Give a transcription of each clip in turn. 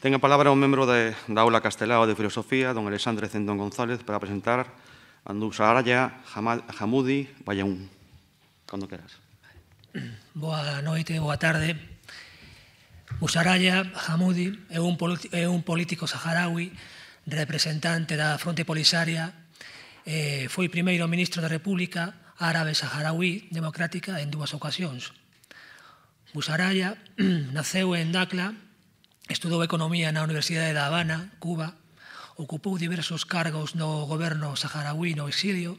Ten a palabra o membro de, da aula castelao de Filosofía, don Alexandre Cendón González, para presentar Andúsa Araya, Hamudi, un, Cando queras. Boa noite, boa tarde. Usaraya Hamudi é un, é un político saharaui representante da fronte polisaria eh, foi primeiro ministro da República Árabe Saharaui Democrática en dúas ocasións. Usaraya naceu en Dakla Estudou Economía na Universidade da Habana, Cuba, ocupou diversos cargos no goberno saharaui no exilio,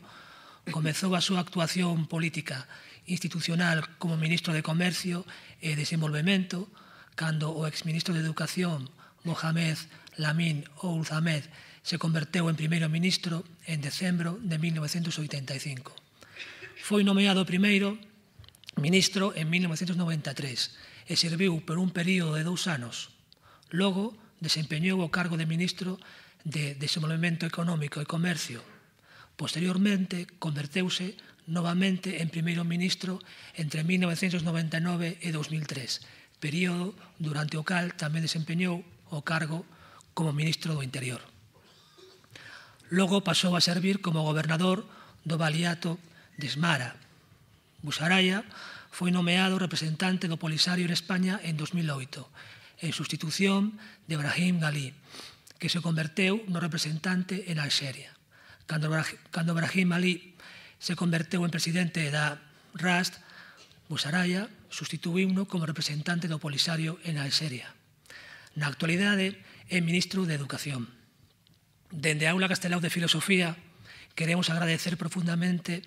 comezou a súa actuación política institucional como ministro de Comercio e Desenvolvemento, cando o exministro de Educación, Mohamed Lamin Ouzamed, se converteu en primeiro ministro en decembro de 1985. Foi nomeado primeiro ministro en 1993 e serviu por un período de dous anos Logo, desempeñou o cargo de ministro de Desenvolvemento Económico e Comercio. Posteriormente, converteuse novamente en primeiro ministro entre 1999 e 2003, período durante o cal tamén desempeñou o cargo como ministro do Interior. Logo pasou a servir como gobernador do Baliato de Esmara. Busaraya foi nomeado representante do Polisario en España en 2008 en sustitución de Brahim Ghali, que se converteu no representante en Alxeria. Cando, cando Brahim se converteu en presidente da RAST, Busaraya sustituíu-no como representante do Polisario en Alxeria. Na actualidade é ministro de Educación. Dende a Aula Castelao de Filosofía queremos agradecer profundamente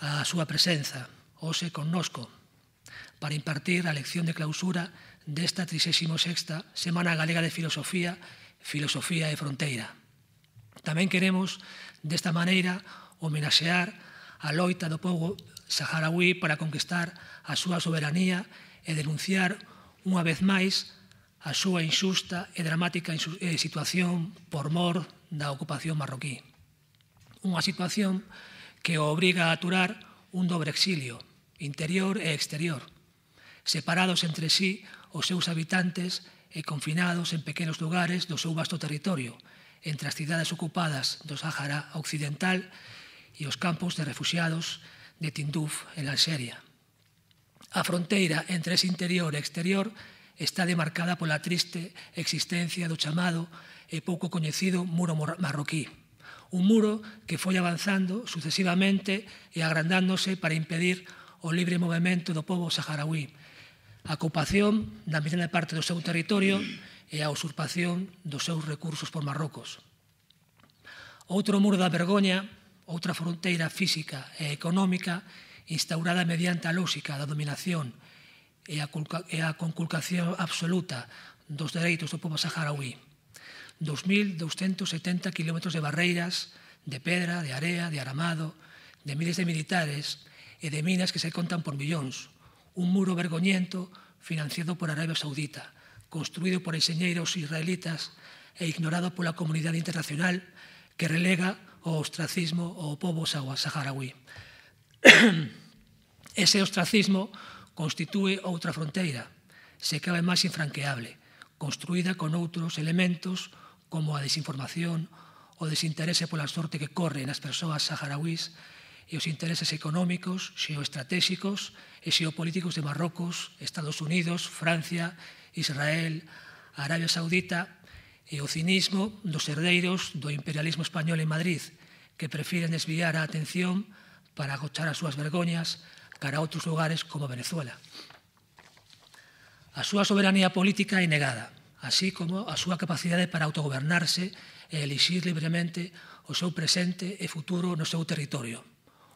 a súa presenza, hoxe connosco, para impartir a lección de clausura desta 36ª Semana Galega de Filosofía, Filosofía e Fronteira. Tamén queremos, desta maneira, homenaxear a loita do povo saharaui para conquistar a súa soberanía e denunciar unha vez máis a súa insusta e dramática eh, situación por mor da ocupación marroquí. Unha situación que o obriga a aturar un dobre exilio, interior e exterior, separados entre sí os seus habitantes e eh, confinados en pequenos lugares do seu vasto territorio, entre as cidades ocupadas do Sáhara Occidental e os campos de refugiados de Tinduf en Alxeria. A fronteira entre ese interior e exterior está demarcada pola triste existencia do chamado e pouco coñecido muro marroquí, un muro que foi avanzando sucesivamente e agrandándose para impedir o libre movimento do povo saharaui a ocupación da medida parte do seu territorio e a usurpación dos seus recursos por Marrocos. Outro muro da vergoña, outra fronteira física e económica instaurada mediante a lógica da dominación e a, a conculcación absoluta dos dereitos do povo saharaui. 2.270 km de barreiras, de pedra, de area, de aramado, de miles de militares e de minas que se contan por millóns, un muro vergoñento financiado por Arabia Saudita, construído por enxeñeiros israelitas e ignorado pola comunidade internacional que relega o ostracismo ao povo saharaui. Ese ostracismo constitúe outra fronteira, se cabe máis infranqueable, construída con outros elementos como a desinformación, o desinterese pola sorte que corre nas persoas saharauís e os intereses económicos, xeoestratégicos e xeopolíticos de Marrocos, Estados Unidos, Francia, Israel, Arabia Saudita e o cinismo dos herdeiros do imperialismo español en Madrid, que prefiren desviar a atención para agochar as súas vergoñas cara a outros lugares como Venezuela. A súa soberanía política é negada, así como a súa capacidade para autogobernarse e elixir libremente o seu presente e futuro no seu territorio.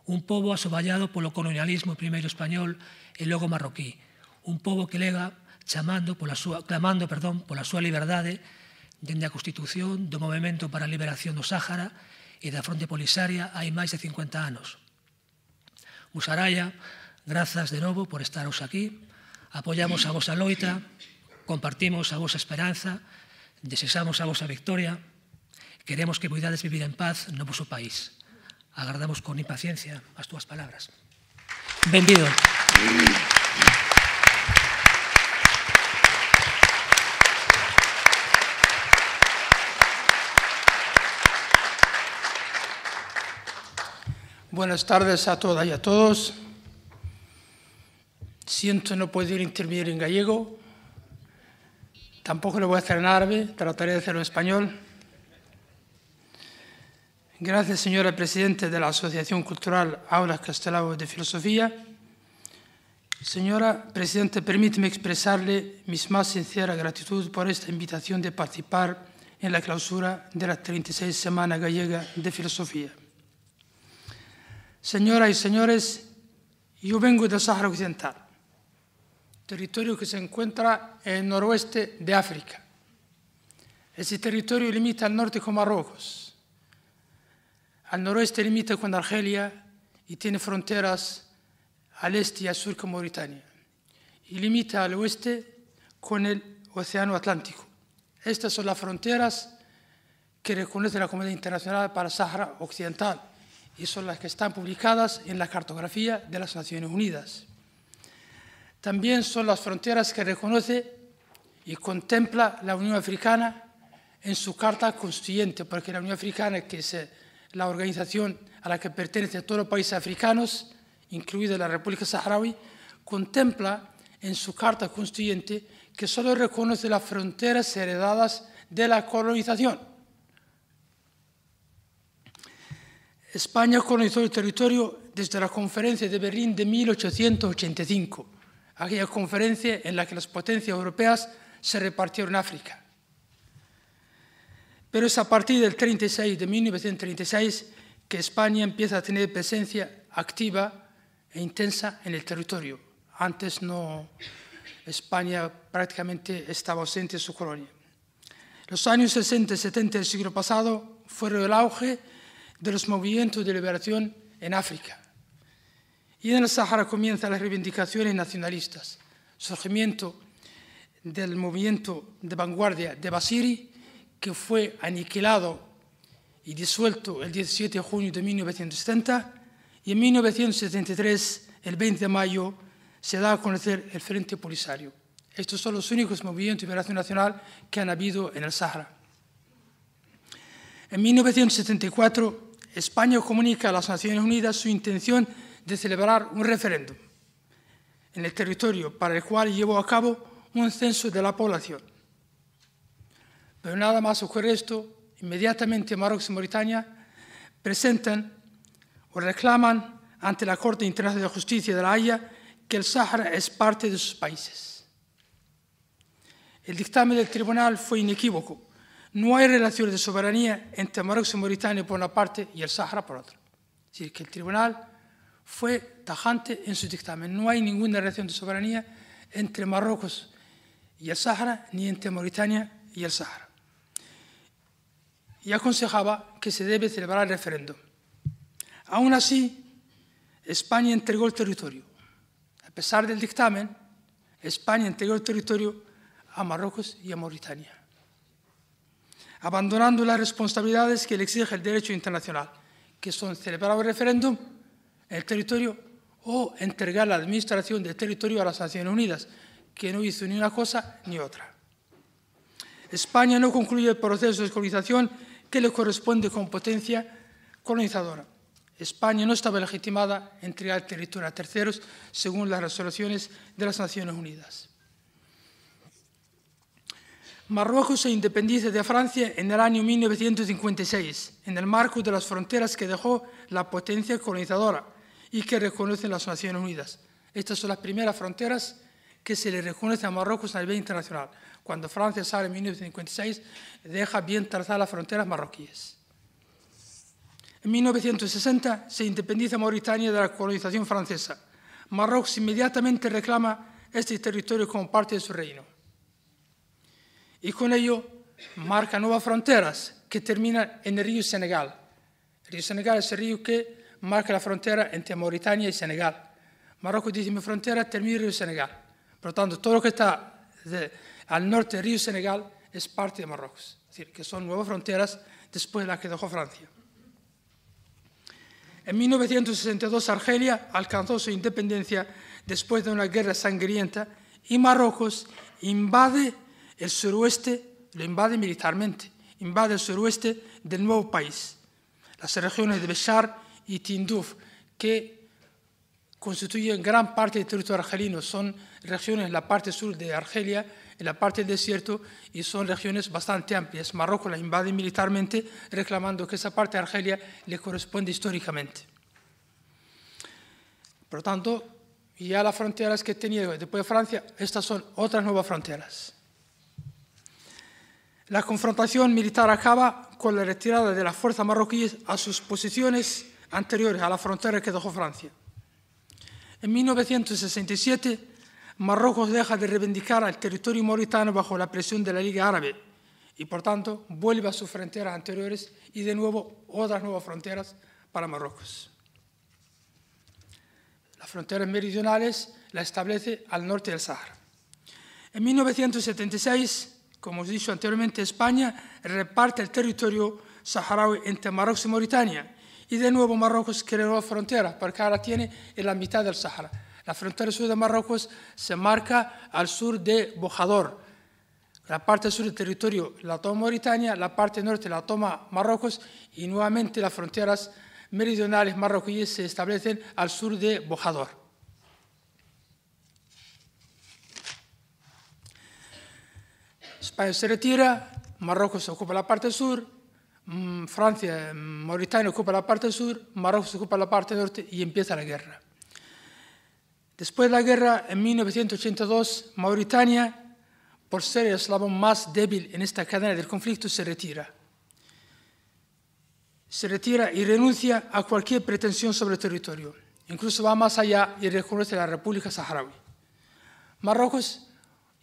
Un pobo asoballado polo colonialismo primeiro español e logo marroquí. Un pobo que lega chamando pola súa, clamando perdón, pola súa liberdade dende a Constitución do Movimento para a Liberación do Sáhara e da Fronte Polisaria hai máis de 50 anos. Musaraya, grazas de novo por estaros aquí. Apoyamos a vosa loita, compartimos a vosa esperanza, desexamos a vosa victoria. Queremos que cuidades vivir en paz no vosso país. Aguardamos con impaciencia las tus palabras. Bendito. Buenas tardes a todas y a todos. Siento no poder intervenir en gallego. Tampoco lo voy a hacer en árabe, trataré de hacerlo en español. Gracias, señora presidenta de la Asociación Cultural Aulas Castelao de Filosofía. Señora presidenta, permíteme expresarle mis más sincera gratitud por esta invitación de participar en la clausura de la 36 Semana Gallega de Filosofía. Señoras y señores, yo vengo del Sáhara Occidental, territorio que se encuentra en el noroeste de África. Ese territorio limita al norte con Marruecos al noroeste limita con Argelia y tiene fronteras al este y al sur con Mauritania. Y limita al oeste con el Océano Atlántico. Estas son las fronteras que reconoce la Comunidad Internacional para Sahara Occidental y son las que están publicadas en la cartografía de las Naciones Unidas. También son las fronteras que reconoce y contempla la Unión Africana en su Carta Constituyente, porque la Unión Africana que se la organización a la que pertenecen todos los países africanos, incluida la República Saharaui, contempla en su Carta Constituyente que solo reconoce las fronteras heredadas de la colonización. España colonizó el territorio desde la conferencia de Berlín de 1885, aquella conferencia en la que las potencias europeas se repartieron África. Pero es a partir del 36, de 1936 que España empieza a tener presencia activa e intensa en el territorio. Antes no, España prácticamente estaba ausente de su colonia. Los años 60 y 70 del siglo pasado fueron el auge de los movimientos de liberación en África. Y en el Sahara comienzan las reivindicaciones nacionalistas, surgimiento del movimiento de vanguardia de Basiri que fue aniquilado y disuelto el 17 de junio de 1970 y en 1973, el 20 de mayo, se da a conocer el Frente Polisario. Estos son los únicos movimientos de liberación nacional que han habido en el Sahara. En 1974, España comunica a las Naciones Unidas su intención de celebrar un referéndum en el territorio para el cual llevó a cabo un censo de la población. Pero nada más ocurre esto, inmediatamente Marruecos y Mauritania presentan o reclaman ante la Corte Internacional de Justicia de la Haya que el Sahara es parte de sus países. El dictamen del tribunal fue inequívoco. No hay relación de soberanía entre Marruecos y Mauritania por una parte y el Sahara por otra. Es decir, que el tribunal fue tajante en su dictamen. No hay ninguna relación de soberanía entre Marruecos y el Sahara, ni entre Mauritania y el Sahara y aconsejaba que se debe celebrar el referéndum. Aún así, España entregó el territorio. A pesar del dictamen, España entregó el territorio a Marruecos y a Mauritania, abandonando las responsabilidades que le exige el derecho internacional, que son celebrar el referéndum en el territorio o entregar la administración del territorio a las Naciones Unidas, que no hizo ni una cosa ni otra. España no concluye el proceso de descolonización que le corresponde con potencia colonizadora. España no estaba legitimada entre entregar territorio a terceros según las resoluciones de las Naciones Unidas. Marruecos se independiza de Francia en el año 1956, en el marco de las fronteras que dejó la potencia colonizadora y que reconocen las Naciones Unidas. Estas son las primeras fronteras que se le reconoce a Marruecos a nivel internacional cuando Francia sale en 1956, deja bien trazadas las fronteras marroquíes. En 1960 se independiza Mauritania de la colonización francesa. Marruecos inmediatamente reclama este territorio como parte de su reino. Y con ello marca nuevas fronteras que terminan en el río Senegal. El río Senegal es el río que marca la frontera entre Mauritania y Senegal. Marruecos dice, mi frontera termina en el río Senegal. Por lo tanto, todo lo que está de, al norte del río Senegal es parte de Marruecos. Es decir, que son nuevas fronteras después de las que dejó Francia. En 1962 Argelia alcanzó su independencia después de una guerra sangrienta y Marruecos invade el suroeste, lo invade militarmente, invade el suroeste del nuevo país, las regiones de Bechar y Tindouf, que constituyen gran parte del territorio argelino, son regiones, en la parte sur de Argelia, en la parte del desierto y son regiones bastante amplias. Marruecos la invade militarmente, reclamando que esa parte de Argelia le corresponde históricamente. Por lo tanto, ya las fronteras que tenía después de Francia, estas son otras nuevas fronteras. La confrontación militar acaba con la retirada de las fuerzas marroquíes a sus posiciones anteriores a la frontera que dejó Francia. En 1967, Marrocos deja de reivindicar el territorio mauritano bajo la presión de la Liga Árabe y por tanto vuelve a sus fronteras anteriores y de nuevo otras nuevas fronteras para Marruecos. Las fronteras meridionales las establece al norte del Sahara. En 1976, como os he dicho anteriormente, España reparte el territorio saharaui entre Marruecos y Mauritania y de nuevo Marruecos nuevas fronteras porque ahora tiene en la mitad del Sahara la frontera sur de Marruecos se marca al sur de Bojador. La parte sur del territorio la toma Mauritania, la parte norte la toma Marruecos y nuevamente las fronteras meridionales marroquíes se establecen al sur de Bojador. España se retira, Marruecos ocupa la parte sur, mm, Francia, mm, Mauritania ocupa la parte sur, Marruecos ocupa la parte norte y empieza la guerra. Después de la guerra en 1982, Mauritania, por ser el eslabón más débil en esta cadena del conflicto, se retira. Se retira y renuncia a cualquier pretensión sobre el territorio. Incluso va más allá y reconoce la República Saharaui. Marruecos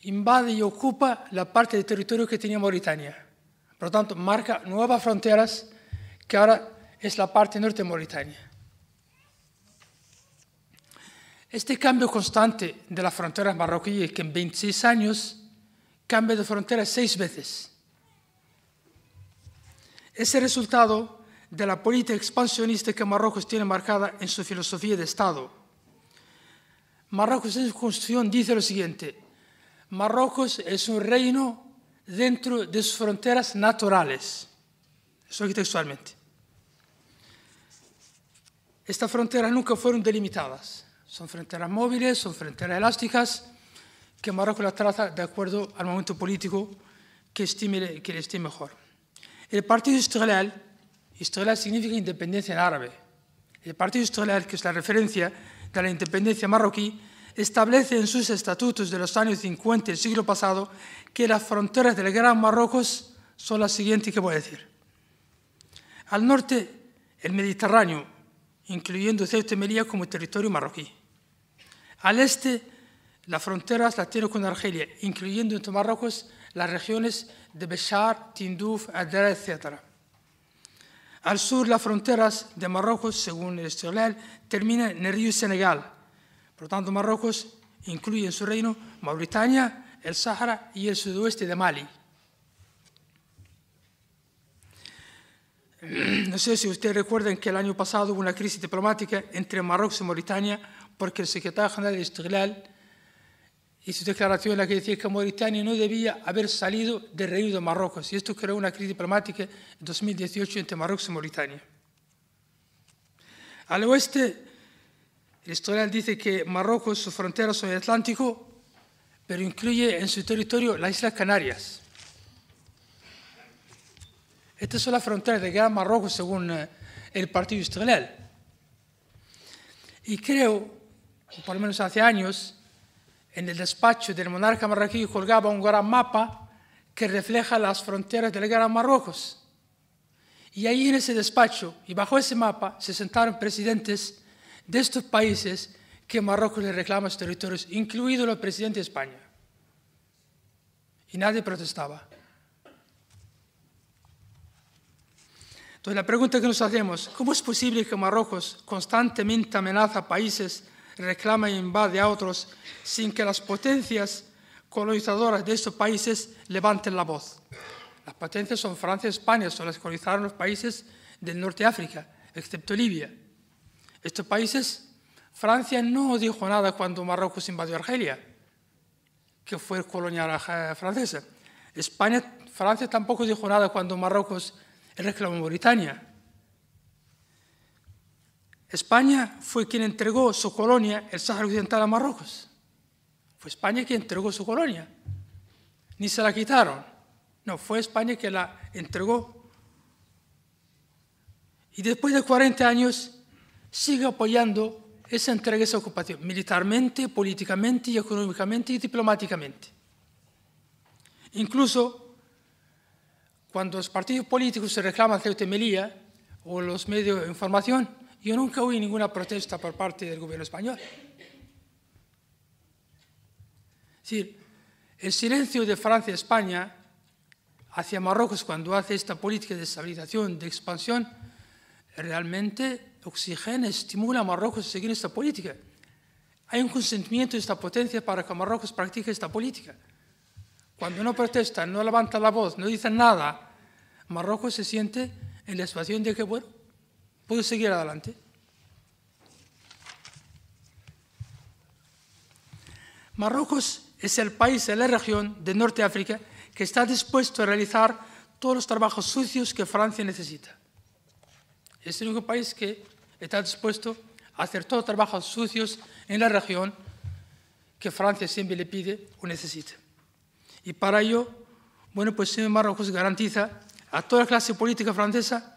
invade y ocupa la parte de territorio que tenía Mauritania. Por lo tanto, marca nuevas fronteras que ahora es la parte norte de Mauritania. Este cambio constante de las fronteras marroquíes, que en 26 años cambia de frontera seis veces, es el resultado de la política expansionista que Marruecos tiene marcada en su filosofía de Estado. Marruecos en su constitución dice lo siguiente, Marruecos es un reino dentro de sus fronteras naturales. Eso aquí textualmente. Estas fronteras nunca fueron delimitadas. Son fronteras móviles, son fronteras elásticas, que Marruecos las traza de acuerdo al momento político que, estime, que le esté mejor. El Partido Israel, Israel significa independencia en árabe. El Partido Israel, que es la referencia de la independencia marroquí, establece en sus estatutos de los años 50 del siglo pasado que las fronteras del Gran Marrocos son las siguientes que voy a decir. Al norte, el Mediterráneo, incluyendo Ceuta y Melilla como territorio marroquí. Al este, las fronteras la tiene con Argelia, incluyendo entre Marruecos las regiones de Bechar, Tindouf, Adrar, etc. Al sur, las fronteras de Marruecos, según el historial, terminan en el río Senegal. Por lo tanto, Marruecos incluye en su reino Mauritania, el Sahara y el sudoeste de Mali. No sé si ustedes recuerdan que el año pasado hubo una crisis diplomática entre Marruecos y Mauritania porque el secretario general de y hizo declaración en la que decía que Mauritania no debía haber salido del reino de Marruecos, y esto creó una crisis diplomática en 2018 entre Marruecos y Mauritania. Al oeste, el dice que Marruecos, su frontera son el Atlántico, pero incluye en su territorio las Islas Canarias. Estas son las fronteras de Gran Marruecos según eh, el Partido Estiglal. Y creo por lo menos hace años, en el despacho del monarca marroquí colgaba un gran mapa que refleja las fronteras del Gran Marruecos. Y ahí en ese despacho y bajo ese mapa se sentaron presidentes de estos países que Marruecos le reclama sus territorios, incluido el presidente de España. Y nadie protestaba. Entonces la pregunta que nos hacemos, ¿cómo es posible que Marruecos constantemente amenaza a países reclama e invade a otros sin que las potencias colonizadoras de estos países levanten la voz. Las potencias son Francia y España, son las que colonizaron los países del norte de África, excepto Libia. Estos países, Francia no dijo nada cuando Marruecos invadió Argelia, que fue colonia eh, francesa. España, Francia tampoco dijo nada cuando Marruecos reclamó Mauritania. España fue quien entregó su colonia, el Sáhara Occidental, a Marruecos. Fue España quien entregó su colonia. Ni se la quitaron. No, fue España quien la entregó. Y después de 40 años sigue apoyando esa entrega, esa ocupación, militarmente, políticamente económicamente y diplomáticamente. Incluso cuando los partidos políticos se reclaman que o los medios de información, yo nunca oí ninguna protesta por parte del gobierno español. Es el silencio de Francia y España hacia Marruecos cuando hace esta política de estabilización, de expansión, realmente oxigena, estimula a Marruecos a seguir esta política. Hay un consentimiento de esta potencia para que Marruecos practique esta política. Cuando no protesta, no levanta la voz, no dicen nada, Marruecos se siente en la situación de que, bueno, ¿Puedo seguir adelante? Marruecos es el país de la región de Norte África que está dispuesto a realizar todos los trabajos sucios que Francia necesita. Es el único país que está dispuesto a hacer todos los trabajos sucios en la región que Francia siempre le pide o necesita. Y para ello, bueno, pues Marruecos garantiza a toda la clase política francesa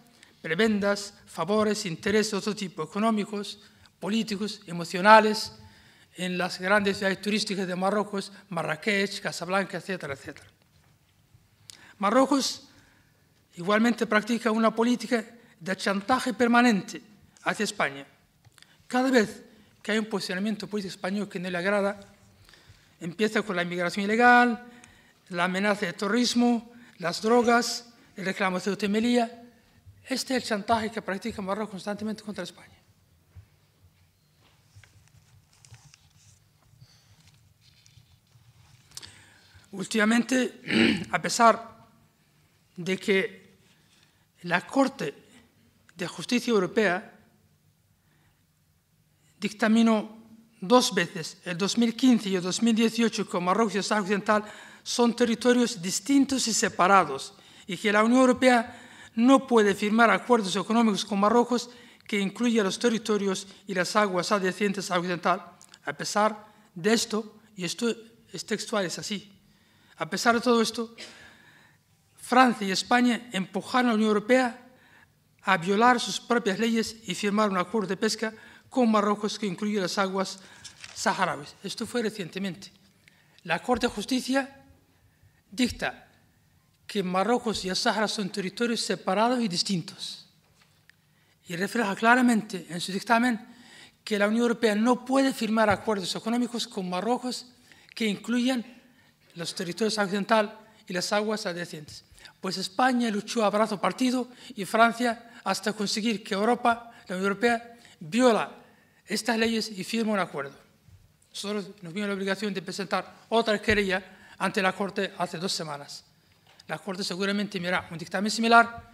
prebendas, favores, intereses de otro tipo, económicos, políticos, emocionales, en las grandes ciudades turísticas de Marruecos, Marrakech, Casablanca, etcétera, etcétera. Marruecos igualmente practica una política de chantaje permanente hacia España. Cada vez que hay un posicionamiento político español que no le agrada, empieza con la inmigración ilegal, la amenaza de terrorismo, las drogas, el reclamo de Eutemelía, este es el chantaje que practica Marruecos constantemente contra España. Últimamente, a pesar de que la Corte de Justicia Europea dictaminó dos veces, el 2015 y el 2018, que Marruecos y el Occidental son territorios distintos y separados, y que la Unión Europea no puede firmar acuerdos económicos con Marruecos que incluya los territorios y las aguas adyacentes a Occidental. A pesar de esto, y esto es textual, es así, a pesar de todo esto, Francia y España empujaron a la Unión Europea a violar sus propias leyes y firmar un acuerdo de pesca con Marruecos que incluye las aguas saharauis. Esto fue recientemente. La Corte de Justicia dicta que Marruecos y el Sahara son territorios separados y distintos. Y refleja claramente en su dictamen que la Unión Europea no puede firmar acuerdos económicos con Marruecos que incluyan los territorios occidental y las aguas adyacentes. Pues España luchó a brazo partido y Francia hasta conseguir que Europa, la Unión Europea, viola estas leyes y firma un acuerdo. Nosotros nos vimos la obligación de presentar otra querella ante la Corte hace dos semanas. La Corte seguramente mirará un dictamen similar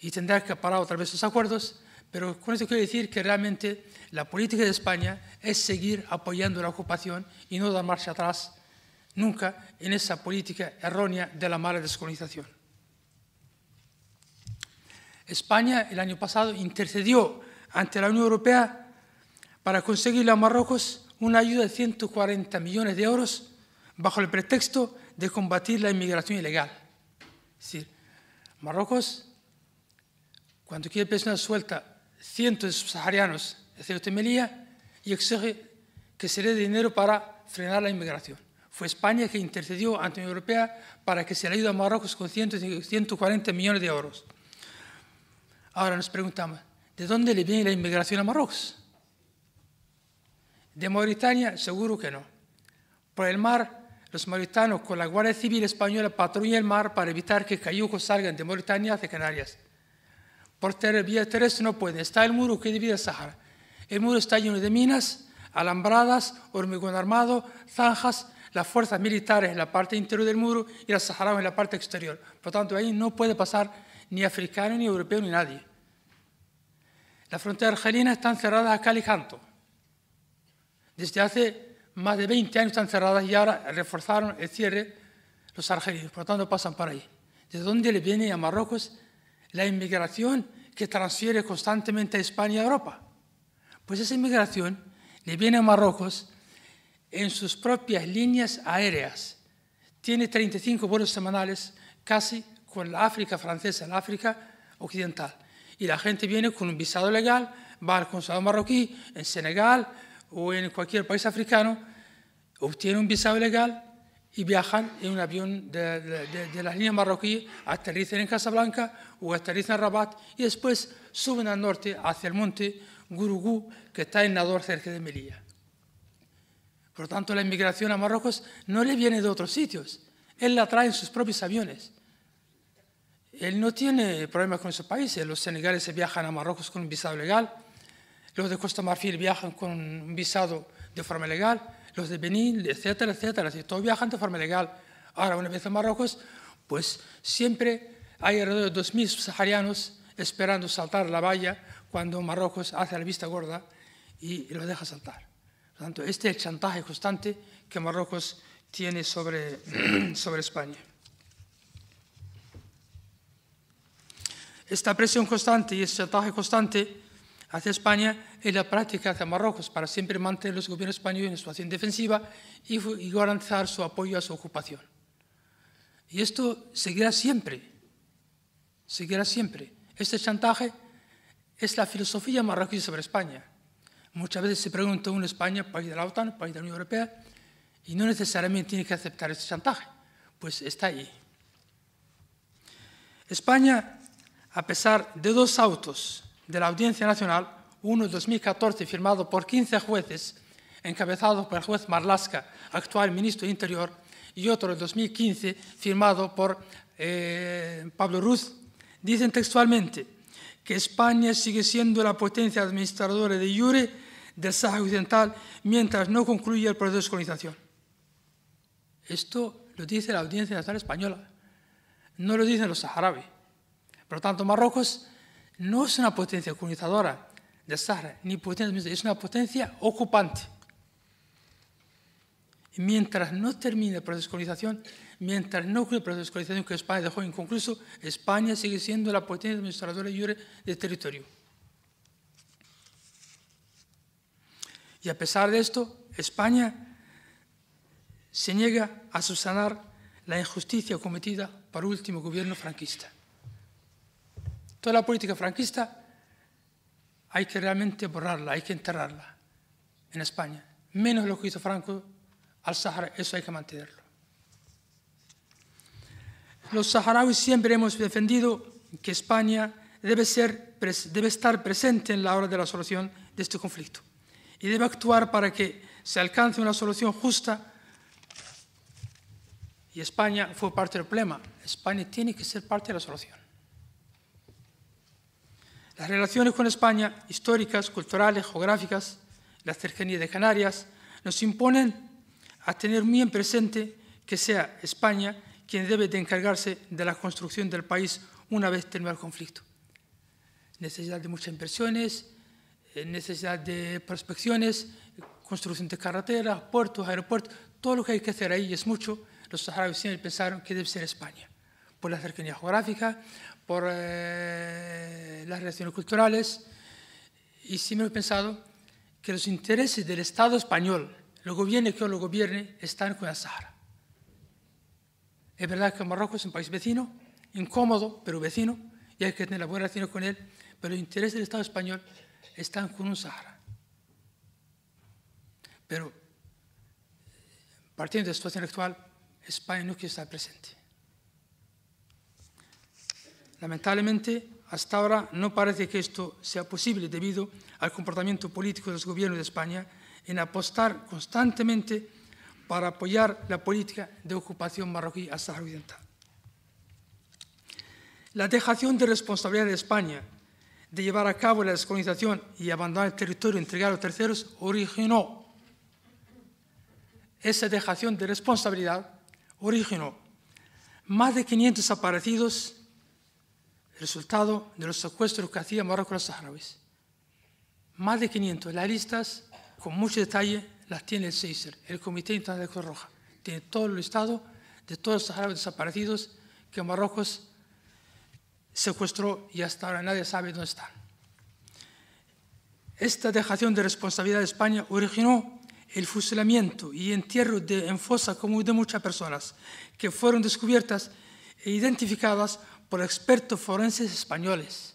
y tendrá que parar otra vez sus acuerdos, pero con esto quiero decir que realmente la política de España es seguir apoyando la ocupación y no dar marcha atrás nunca en esa política errónea de la mala descolonización. España el año pasado intercedió ante la Unión Europea para conseguirle a Marruecos una ayuda de 140 millones de euros bajo el pretexto de combatir la inmigración ilegal. Es decir, Marruecos, cuando quiere personas suelta cientos de subsaharianos de Ceuta y y exige que se dé dinero para frenar la inmigración. Fue España que intercedió ante la Unión Europea para que se le ayude a Marruecos con 140 millones de euros. Ahora nos preguntamos, ¿de dónde le viene la inmigración a Marruecos? De Mauritania, seguro que no. Por el mar, los mauritanos con la Guardia Civil Española patrullan el mar para evitar que cayucos salgan de Mauritania hacia Canarias. Por vía terrestre no puede, está el muro que divide el Sahara. El muro está lleno de minas, alambradas, hormigón armado, zanjas, las fuerzas militares en la parte interior del muro y las saharauis en la parte exterior. Por tanto, ahí no puede pasar ni africano, ni europeo, ni nadie. Las fronteras argelinas están cerradas a cal Desde hace más de 20 años están cerradas y ahora reforzaron el cierre los argelinos, por lo tanto pasan por ahí. ¿De dónde le viene a Marruecos la inmigración que transfiere constantemente a España y a Europa? Pues esa inmigración le viene a Marruecos en sus propias líneas aéreas. Tiene 35 vuelos semanales casi con la África francesa, la África occidental. Y la gente viene con un visado legal, va al consulado marroquí, en Senegal, o en cualquier país africano obtienen un visado legal y viajan en un avión de, las líneas marroquíes, aterrizan en Casablanca o aterrizan en Rabat y después suben al norte hacia el monte Gurugú, que está en Nador, cerca de Melilla. Por lo tanto, la inmigración a Marruecos no le viene de otros sitios, él la trae en sus propios aviones. Él no tiene problemas con esos países. los senegaleses viajan a Marruecos con un visado legal, los de Costa Marfil viajan con un visado de forma legal, los de Benín, etcétera, etcétera. Si todos viajan de forma legal. Ahora, una vez en Marruecos, pues siempre hay alrededor de 2.000 subsaharianos esperando saltar la valla cuando Marruecos hace la vista gorda y los deja saltar. Por tanto, este es el chantaje constante que Marruecos tiene sobre, sobre España. Esta presión constante y este chantaje constante hacia España y la práctica hacia Marruecos para siempre mantener los gobiernos españoles en situación defensiva y, garantizar su apoyo a su ocupación. Y esto seguirá siempre, seguirá siempre. Este chantaje es la filosofía marroquí sobre España. Muchas veces se pregunta uno España, país de la OTAN, país de la Unión Europea, y no necesariamente tiene que aceptar este chantaje, pues está ahí. España, a pesar de dos autos de la Audiencia Nacional uno 1-2014, firmado por 15 jueces, encabezados por el juez Marlasca, actual ministro de Interior, y otro en 2015, firmado por eh, Pablo Ruz, dicen textualmente que España sigue siendo la potencia administradora de Iure del Sahara Occidental mientras no concluye el proceso de colonización. Esto lo dice la Audiencia Nacional Española, no lo dicen los saharauis. Por lo tanto, Marruecos no es una potencia colonizadora de Sahara, ni potencia, es una potencia ocupante. Y mientras no termine el proceso de mientras no ocurra el proceso de colonización que España dejó inconcluso, España sigue siendo la potencia administradora libre del territorio. Y a pesar de esto, España se niega a subsanar la injusticia cometida por último gobierno franquista. Toda la política franquista hay que realmente borrarla, hay que enterrarla en España. Menos lo que hizo Franco al Sahara, eso hay que mantenerlo. Los saharauis siempre hemos defendido que España debe, ser, debe estar presente en la hora de la solución de este conflicto y debe actuar para que se alcance una solución justa. Y España fue parte del problema. España tiene que ser parte de la solución. Las relaciones con España, históricas, culturales, geográficas, la cercanía de Canarias, nos imponen a tener muy presente que sea España quien debe de encargarse de la construcción del país una vez terminado el conflicto. Necesidad de muchas inversiones, eh, necesidad de prospecciones, construcción de carreteras, puertos, aeropuertos, todo lo que hay que hacer ahí es mucho. Los saharauis siempre pensaron que debe ser España, por la cercanía geográfica, por eh, las relaciones culturales, y siempre he pensado que los intereses del Estado español, lo gobierne que lo gobierne, están con el Sahara. Es verdad que Marruecos es un país vecino, incómodo, pero vecino, y hay que tener la buena relación con él, pero los intereses del Estado español están con un Sahara. Pero partiendo de la situación actual, España no quiere estar presente. Lamentablemente, hasta ahora no parece que esto sea posible debido al comportamiento político de los gobiernos de España en apostar constantemente para apoyar la política de ocupación marroquí a Sahara Occidental. La dejación de responsabilidad de España de llevar a cabo la descolonización y abandonar el territorio entregado a terceros originó esa dejación de responsabilidad originó más de 500 desaparecidos resultado de los secuestros que hacían Marruecos a los saharauis. Más de 500. Las listas, con mucho detalle, las tiene el CISER, el Comité Internacional de Cruz Roja. Tiene todo el estado de todos los saharauis desaparecidos que Marruecos secuestró y hasta ahora nadie sabe dónde están. Esta dejación de responsabilidad de España originó el fusilamiento y entierro de, en fosa común de muchas personas que fueron descubiertas e identificadas por expertos forenses españoles.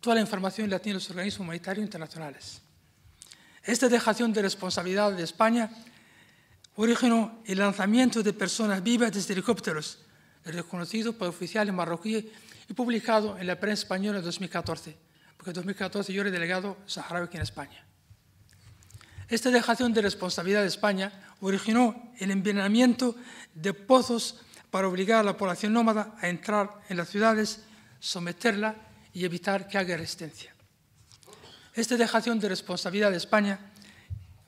Toda la información la tienen los organismos humanitarios internacionales. Esta dejación de responsabilidad de España originó el lanzamiento de personas vivas desde helicópteros, reconocido por oficiales marroquíes y publicado en la prensa española en 2014, porque en 2014 yo era delegado saharaui aquí en España. Esta dejación de responsabilidad de España originó el envenenamiento de pozos para obligar a la población nómada a entrar en las ciudades, someterla y evitar que haga resistencia. Esta dejación de responsabilidad de España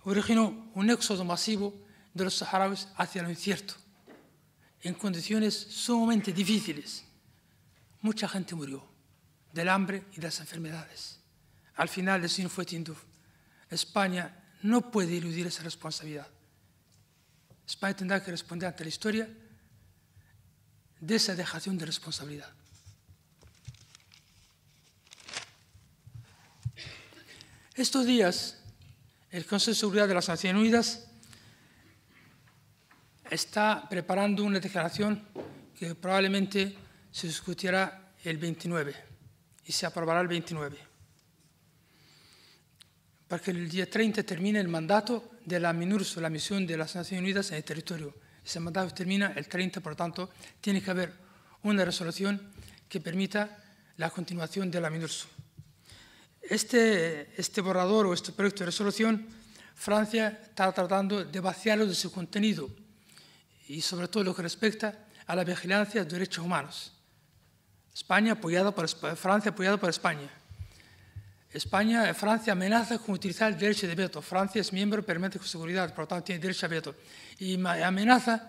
originó un éxodo masivo de los saharauis hacia lo incierto, en condiciones sumamente difíciles. Mucha gente murió del hambre y de las enfermedades. Al final, el signo fue tindú. España no puede iludir esa responsabilidad. España tendrá que responder ante la historia de esa dejación de responsabilidad. Estos días, el Consejo de Seguridad de las Naciones Unidas está preparando una declaración que probablemente se discutirá el 29 y se aprobará el 29, para que el día 30 termine el mandato de la MINURSO, la misión de las Naciones Unidas en el territorio ese mandato termina el 30, por tanto, tiene que haber una resolución que permita la continuación de la MINURSO. Este, este, borrador o este proyecto de resolución, Francia está tratando de vaciarlo de su contenido y sobre todo lo que respecta a la vigilancia de derechos humanos. España apoyada por Francia apoyada por España. España, Francia amenaza con utilizar el derecho de veto. Francia es miembro permite de seguridad, por lo tanto tiene derecho a veto y amenaza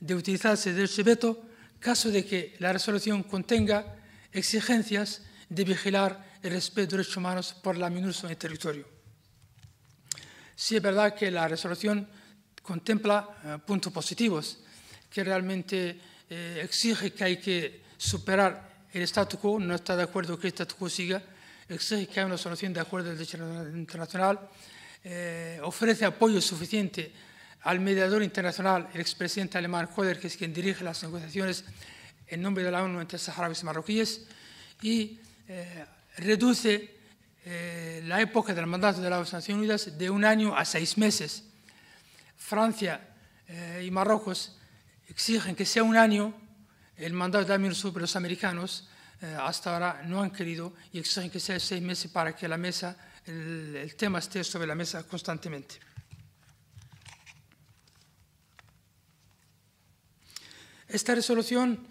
de utilizarse del veto caso de que la resolución contenga exigencias de vigilar el respeto de los derechos humanos por la MINURSO en el territorio. Sí es verdad que la resolución contempla eh, puntos positivos, que realmente eh, exige que hay que superar el statu quo, no está de acuerdo que el statu quo siga, exige que haya una solución de acuerdo del derecho internacional, eh, ofrece apoyo suficiente al mediador internacional, el expresidente alemán que es quien dirige las negociaciones en nombre de la ONU entre saharauis marroquíes, y eh, reduce eh, la época del mandato de las Naciones Unidas de un año a seis meses. Francia eh, y Marruecos exigen que sea un año el mandato de Amir pero los americanos hasta ahora no han querido y exigen que sea seis meses para que la mesa, el tema esté sobre la mesa constantemente. Esta resolución,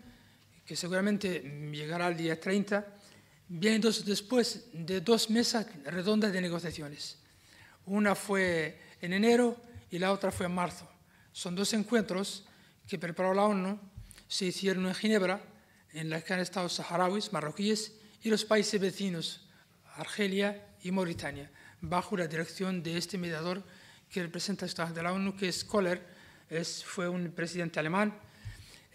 que seguramente llegará al día 30, viene después de dos mesas redondas de negociaciones. Una fue en enero y la otra fue en marzo. Son dos encuentros que preparó la ONU, se hicieron en Ginebra, en la que han estado saharauis, marroquíes y los países vecinos, Argelia y Mauritania, bajo la dirección de este mediador que representa a de la ONU, que es Kohler, fue un presidente alemán,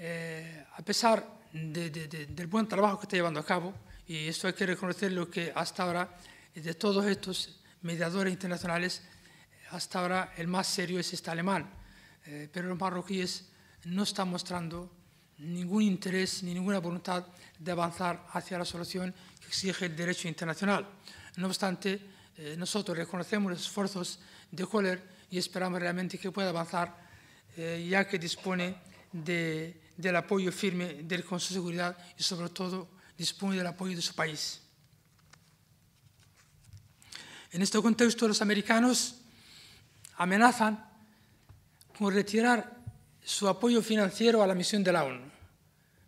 eh, a pesar del buen trabajo que está llevando a cabo, y esto hay que reconocerlo que hasta ahora, de todos estos mediadores internacionales, hasta ahora el más serio es este alemán, eh, pero los marroquíes no están mostrando ningún interés ni ninguna voluntad de avanzar hacia la solución que exige el derecho internacional. No obstante, eh, nosotros reconocemos los esfuerzos de Kohler y esperamos realmente que pueda avanzar, ya que dispone de del apoyo firme del Consejo de Seguridad y sobre todo dispone del apoyo de su país. En este contexto los americanos amenazan con retirar su apoyo financiero a la misión de la ONU.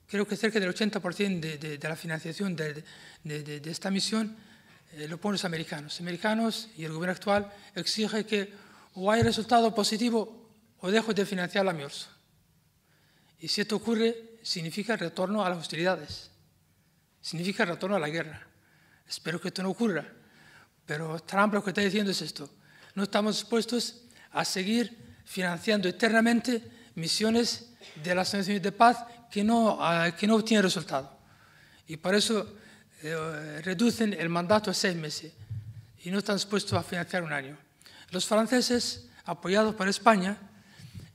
Creo que cerca del 80% de, la financiación de, esta misión eh, lo ponen los americanos. Los americanos y el gobierno actual exige que o hay resultado positivo o dejo de financiar la misión. Y si esto ocurre, significa retorno a las hostilidades, significa retorno a la guerra. Espero que esto no ocurra, pero Trump lo que está diciendo es esto. No estamos dispuestos a seguir financiando eternamente misiones de las Naciones de Paz que no, que no obtienen resultado. Y por eso eh, reducen el mandato a seis meses y no están dispuestos a financiar un año. Los franceses, apoyados por España,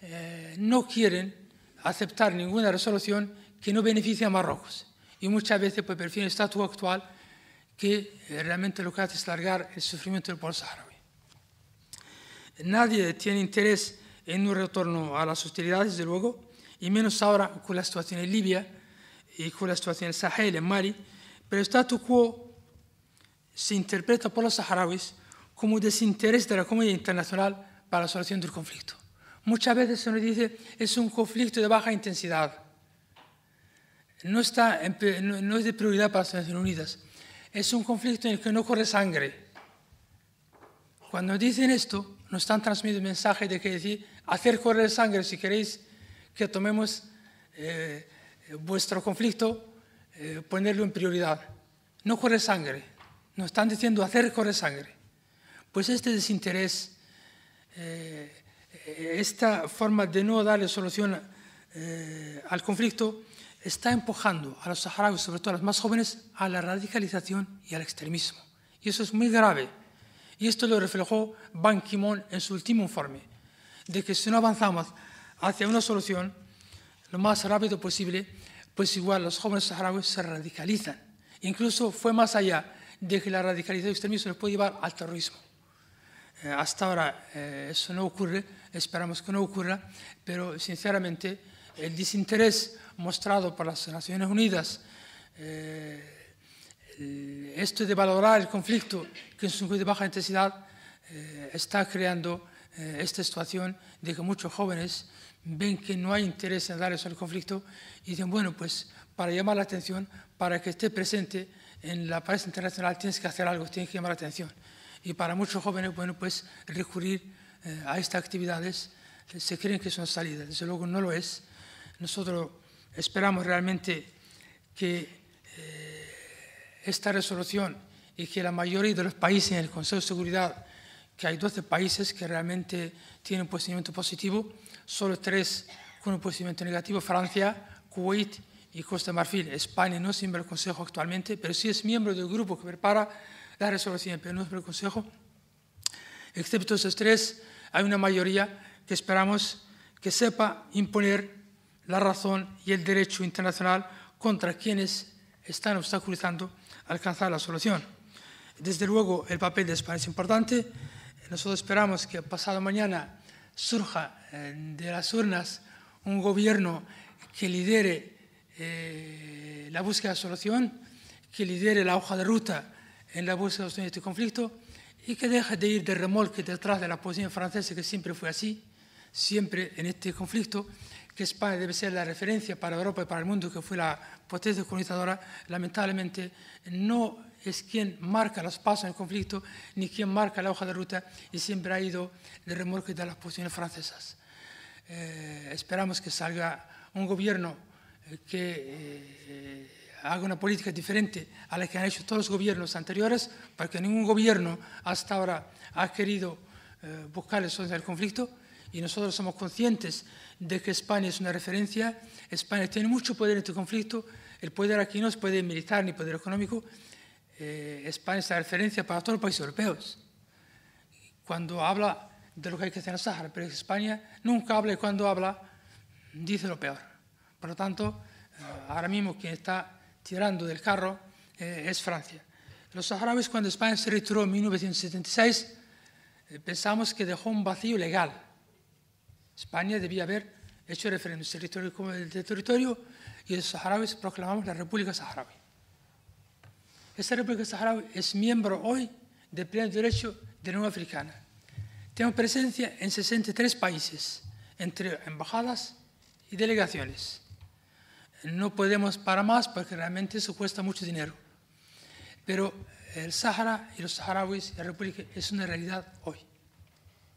eh, no quieren aceptar ninguna resolución que no beneficie a Marruecos. Y muchas veces pues, prefieren el estatus actual que eh, realmente lo que hace es largar el sufrimiento del pueblo saharaui. Nadie tiene interés en un retorno a las hostilidades, desde luego, y menos ahora con la situación en Libia y con la situación en el Sahel, en Mali, pero el status quo se interpreta por los saharauis como desinterés de la comunidad internacional para la solución del conflicto. Muchas veces se nos dice es un conflicto de baja intensidad. No, está, no es de prioridad para las Naciones Unidas. Es un conflicto en el que no corre sangre. Cuando dicen esto, nos están transmitiendo el mensaje de que decir, hacer correr sangre si queréis que tomemos eh, vuestro conflicto, eh, ponerlo en prioridad. No corre sangre. Nos están diciendo hacer correr sangre. Pues este desinterés eh, eh, esta forma de no darle solución eh, al conflicto está empujando a los saharauis, sobre todo a los más jóvenes, a la radicalización y al extremismo. Y eso es muy grave. Y esto lo reflejó Ban Ki-moon en su último informe, de que si no avanzamos hacia una solución lo más rápido posible, pues igual los jóvenes saharauis se radicalizan. Incluso fue más allá de que la radicalización y el extremismo les puede llevar al terrorismo. Eh, hasta ahora eh, eso no ocurre, esperamos que no ocurra, pero sinceramente el desinterés mostrado por las Naciones Unidas, eh, esto de valorar el conflicto que es un de baja intensidad, está creando esta situación de que muchos jóvenes ven que no hay interés en dar eso al conflicto y dicen, bueno, pues para llamar la atención, para que esté presente en la paz internacional tienes que hacer algo, tienes que llamar la atención. Y para muchos jóvenes, bueno, pues recurrir eh, a estas actividades se creen que son salidas. Desde luego no lo es. Nosotros esperamos realmente que eh, esta resolución y que la mayoría de los países en el Consejo de Seguridad, que hay 12 países que realmente tienen un posicionamiento positivo, solo tres con un posicionamiento negativo, Francia, Kuwait y Costa Marfil. España no es miembro del Consejo actualmente, pero sí es miembro del grupo que prepara la resolución, pero el Consejo, excepto esos tres, hay una mayoría que esperamos que sepa imponer la razón y el derecho internacional contra quienes están obstaculizando alcanzar la solución. Desde luego, el papel de España es importante. Nosotros esperamos que pasado mañana surja eh, de las urnas un gobierno que lidere eh, la búsqueda de solución, que lidere la hoja de ruta en la búsqueda de de este conflicto y que deje de ir de remolque detrás de la posición francesa, que siempre fue así, siempre en este conflicto, que España debe ser la referencia para Europa y para el mundo, que fue la potencia colonizadora, lamentablemente no es quien marca los pasos en el conflicto, ni quien marca la hoja de ruta, y siempre ha ido de remolque de las posiciones francesas. Eh, esperamos que salga un gobierno eh, que... Eh, haga una política diferente a la que han hecho todos los gobiernos anteriores, porque ningún gobierno hasta ahora ha querido eh, buscar el solución del conflicto y nosotros somos conscientes de que España es una referencia, España tiene mucho poder en este conflicto, el poder aquí no es poder militar ni poder económico, eh, España es la referencia para todos los países europeos. Cuando habla de lo que hay que hacer en el Sahara, pero España nunca habla y cuando habla dice lo peor. Por lo tanto, eh, ahora mismo quien está tirando del carro eh, es Francia. Los saharauis, cuando España se retiró en 1976, eh, pensamos que dejó un vacío legal. España debía haber hecho referéndum territorio de territorio y los saharauis proclamamos la República Saharaui. Esta República Saharaui es miembro hoy de pleno derecho de la Unión Africana. Tengo presencia en 63 países, entre embajadas y delegaciones no podemos para más porque realmente eso cuesta mucho dinero. Pero el Sahara y los saharauis y la República es una realidad hoy.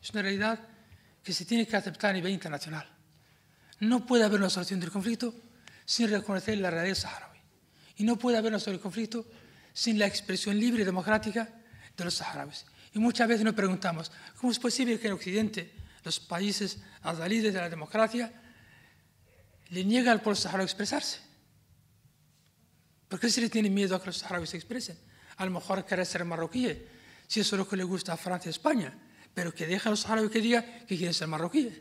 Es una realidad que se tiene que aceptar a nivel internacional. No puede haber una solución del conflicto sin reconocer la realidad saharaui. Y no puede haber una solución del conflicto sin la expresión libre y democrática de los saharauis. Y muchas veces nos preguntamos, ¿cómo es posible que en Occidente los países adalides de la democracia le niega al pueblo saharaui expresarse. ¿Por qué se le tiene miedo a que los saharauis se expresen? A lo mejor quiere ser marroquí, si eso es lo que le gusta a Francia y España, pero que deje a los saharauis que diga que quieren ser marroquíes.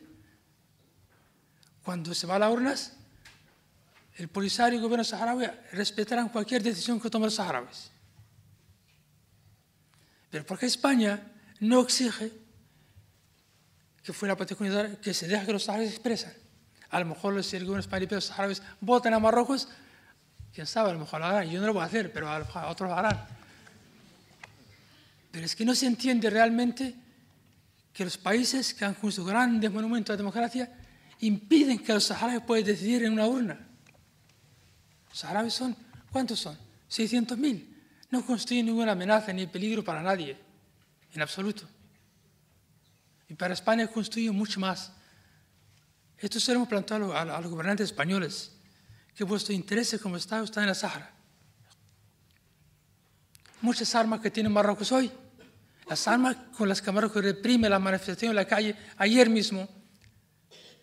Cuando se va a las urnas, el Polisario y el gobierno saharaui respetarán cualquier decisión que tomen los saharauis. Pero ¿por qué España no exige que fuera que se deje que los saharauis expresen? A lo mejor los, algunos paripeos árabes votan a Marrocos, quién sabe, a lo mejor lo harán. Yo no lo voy a hacer, pero a, otros lo harán. Pero es que no se entiende realmente que los países que han construido grandes monumentos de democracia impiden que los saharauis puedan decidir en una urna. Los saharauis son, ¿cuántos son? 600.000. No constituyen ninguna amenaza ni peligro para nadie, en absoluto. Y para España constituyen mucho más. Esto se lo hemos planteado a, los gobernantes españoles, que vuestro interés como Estado está en la Sahara. Muchas armas que tiene Marruecos hoy, las armas con las que Marruecos reprime la manifestación en la calle, ayer mismo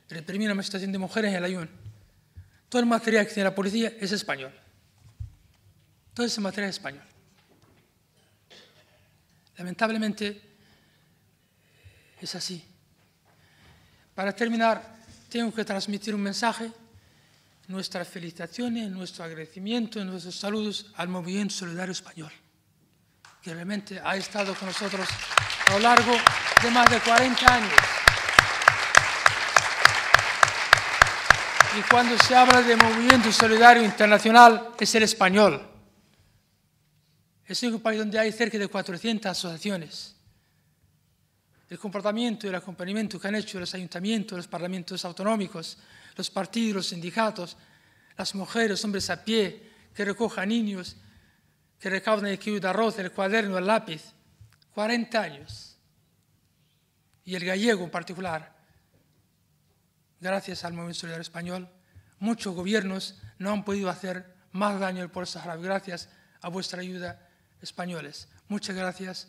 reprime la manifestación de mujeres en el ayuno. Todo el material que tiene la policía es español. Todo ese material es español. Lamentablemente es así. Para terminar, tengo que transmitir un mensaje, nuestras felicitaciones, nuestro agradecimiento, nuestros saludos al Movimiento Solidario Español, que realmente ha estado con nosotros a lo largo de más de 40 años. Y cuando se habla de movimiento solidario internacional, es el español. Es un país donde hay cerca de 400 asociaciones el comportamiento y el acompañamiento que han hecho los ayuntamientos, los parlamentos autonómicos, los partidos, los sindicatos, las mujeres, hombres a pie, que recojan niños, que recaudan el kilo de arroz, el cuaderno, el lápiz. 40 años. Y el gallego en particular. Gracias al Movimiento Solidario Español, muchos gobiernos no han podido hacer más daño al pueblo saharaui. Gracias a vuestra ayuda, españoles. Muchas gracias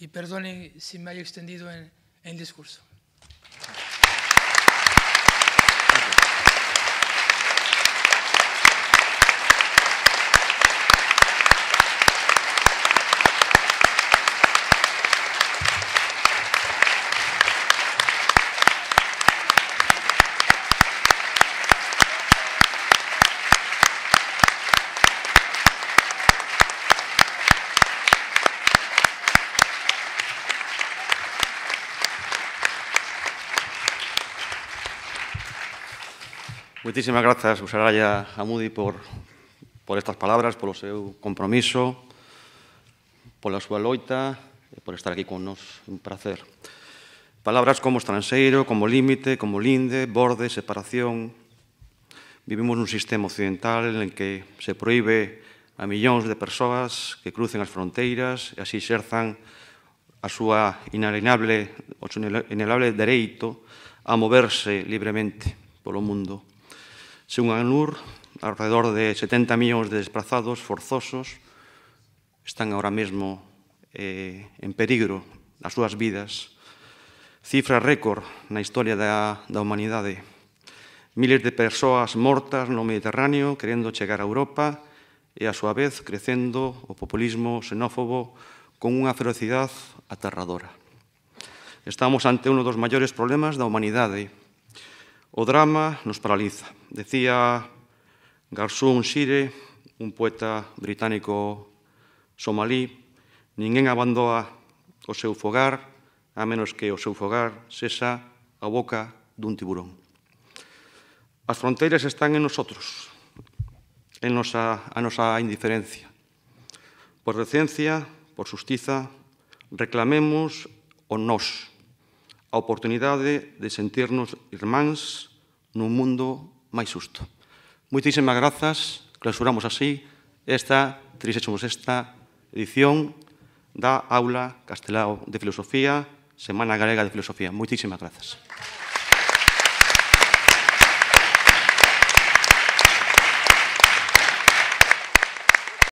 y perdonen si me haya extendido en discurso. Moitísimas grazas, Usaraya Amudi, por, por estas palabras, polo seu compromiso, pola súa loita e por estar aquí con nos. Un placer. Palabras como estranxeiro, como límite, como linde, borde, separación. Vivimos nun sistema occidental en que se proíbe a millóns de persoas que crucen as fronteiras e así xerzan a súa inalienable, o inalienable dereito a moverse libremente polo mundo Según a ANUR, alrededor de 70 millóns de desplazados forzosos están ahora mesmo eh, en perigro as súas vidas. Cifra récord na historia da, da humanidade. Miles de persoas mortas no Mediterráneo querendo chegar a Europa e, a súa vez, crecendo o populismo xenófobo con unha ferocidade aterradora. Estamos ante uno dos maiores problemas da humanidade, O drama nos paraliza. Decía Garzón Shire, un poeta británico somalí, ninguén abandoa o seu fogar a menos que o seu fogar sexa a boca dun tiburón. As fronteiras están en nosotros, en nosa, a nosa indiferencia. Por recencia, por justiza, reclamemos o nos, a oportunidade de sentirnos irmáns nun mundo máis justo. Moitísimas grazas, clausuramos así esta, 36ª edición da Aula Castelao de Filosofía, Semana Galega de Filosofía. Moitísimas grazas.